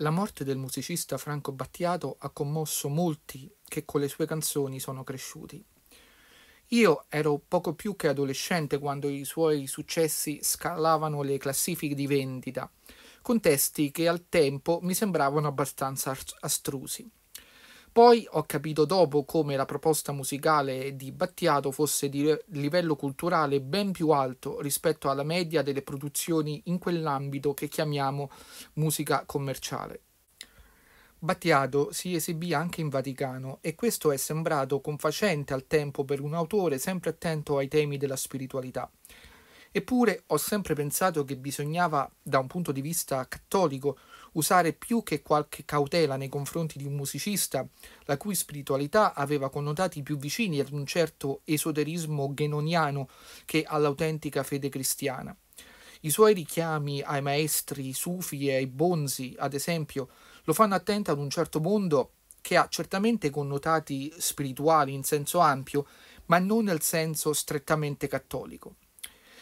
La morte del musicista Franco Battiato ha commosso molti che con le sue canzoni sono cresciuti. Io ero poco più che adolescente quando i suoi successi scalavano le classifiche di vendita, con testi che al tempo mi sembravano abbastanza astrusi. Poi ho capito dopo come la proposta musicale di Battiato fosse di livello culturale ben più alto rispetto alla media delle produzioni in quell'ambito che chiamiamo musica commerciale. Battiato si esibì anche in Vaticano e questo è sembrato confacente al tempo per un autore sempre attento ai temi della spiritualità. Eppure ho sempre pensato che bisognava, da un punto di vista cattolico, usare più che qualche cautela nei confronti di un musicista la cui spiritualità aveva connotati più vicini ad un certo esoterismo genoniano che all'autentica fede cristiana. I suoi richiami ai maestri sufi e ai bonzi, ad esempio, lo fanno attento ad un certo mondo che ha certamente connotati spirituali in senso ampio, ma non nel senso strettamente cattolico.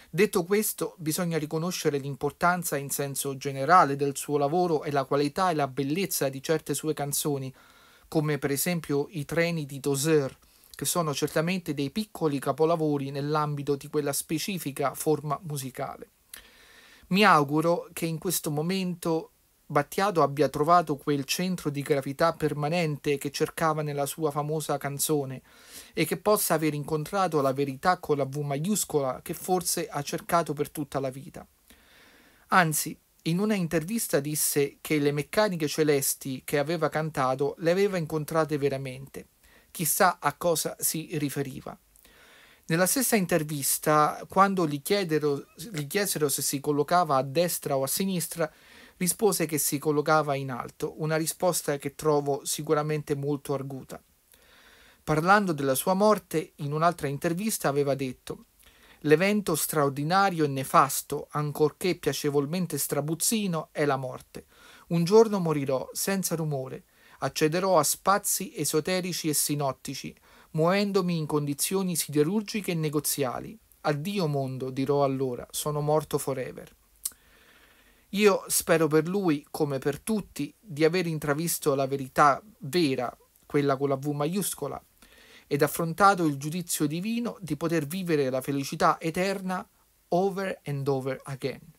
Detto questo, bisogna riconoscere l'importanza in senso generale del suo lavoro e la qualità e la bellezza di certe sue canzoni, come per esempio I treni di Dozer, che sono certamente dei piccoli capolavori nell'ambito di quella specifica forma musicale. Mi auguro che in questo momento Battiato abbia trovato quel centro di gravità permanente che cercava nella sua famosa canzone e che possa aver incontrato la verità con la V maiuscola che forse ha cercato per tutta la vita. Anzi, in una intervista disse che le meccaniche celesti che aveva cantato le aveva incontrate veramente. Chissà a cosa si riferiva. Nella stessa intervista, quando gli, chiedero, gli, chiesero se si collocava a destra o a sinistra, rispose che si collocava in alto, una risposta che trovo sicuramente molto arguta. Parlando della sua morte, in un'altra intervista aveva detto L'evento straordinario e nefasto, ancorché piacevolmente strabuzzino, è la morte. Un giorno morirò senza rumore, accederò a spazi esoterici e sinottici, muovendomi in condizioni siderurgiche e negoziali. Addio mondo, dirò allora, sono morto forever. Io spero per lui, come per tutti, di aver intravisto la verità vera, quella con la V maiuscola, ed affrontato il giudizio divino di poter vivere la felicità eterna over and over again.